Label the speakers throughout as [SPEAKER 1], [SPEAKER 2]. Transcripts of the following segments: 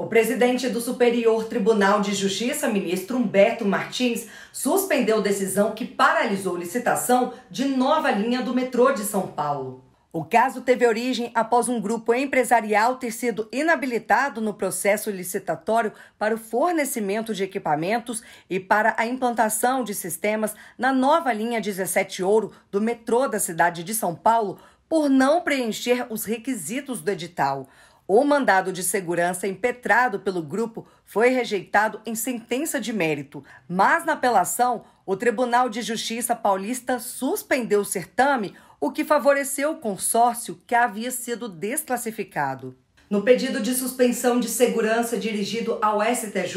[SPEAKER 1] O presidente do Superior Tribunal de Justiça, ministro Humberto Martins, suspendeu decisão que paralisou licitação de nova linha do metrô de São Paulo. O caso teve origem após um grupo empresarial ter sido inabilitado no processo licitatório para o fornecimento de equipamentos e para a implantação de sistemas na nova linha 17 Ouro do metrô da cidade de São Paulo por não preencher os requisitos do edital. O mandado de segurança impetrado pelo grupo foi rejeitado em sentença de mérito, mas na apelação, o Tribunal de Justiça Paulista suspendeu o certame, o que favoreceu o consórcio que havia sido desclassificado. No pedido de suspensão de segurança dirigido ao STJ,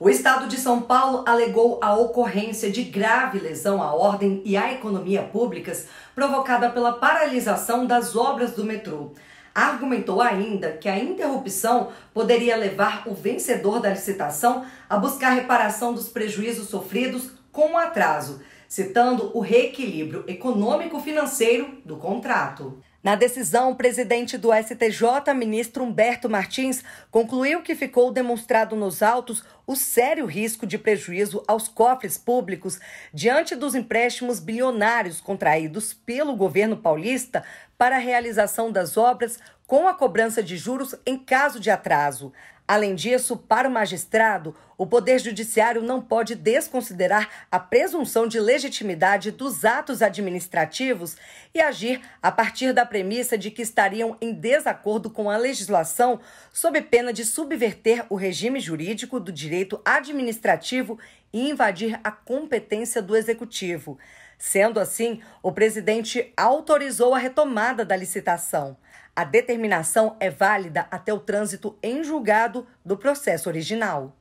[SPEAKER 1] o Estado de São Paulo alegou a ocorrência de grave lesão à ordem e à economia públicas provocada pela paralisação das obras do metrô. Argumentou ainda que a interrupção poderia levar o vencedor da licitação a buscar reparação dos prejuízos sofridos com o atraso, citando o reequilíbrio econômico-financeiro do contrato. Na decisão, o presidente do STJ, ministro Humberto Martins, concluiu que ficou demonstrado nos autos o sério risco de prejuízo aos cofres públicos diante dos empréstimos bilionários contraídos pelo governo paulista para a realização das obras com a cobrança de juros em caso de atraso. Além disso, para o magistrado, o Poder Judiciário não pode desconsiderar a presunção de legitimidade dos atos administrativos e agir a partir da premissa de que estariam em desacordo com a legislação, sob pena de subverter o regime jurídico do direito direito administrativo e invadir a competência do executivo. Sendo assim, o presidente autorizou a retomada da licitação. A determinação é válida até o trânsito em julgado do processo original.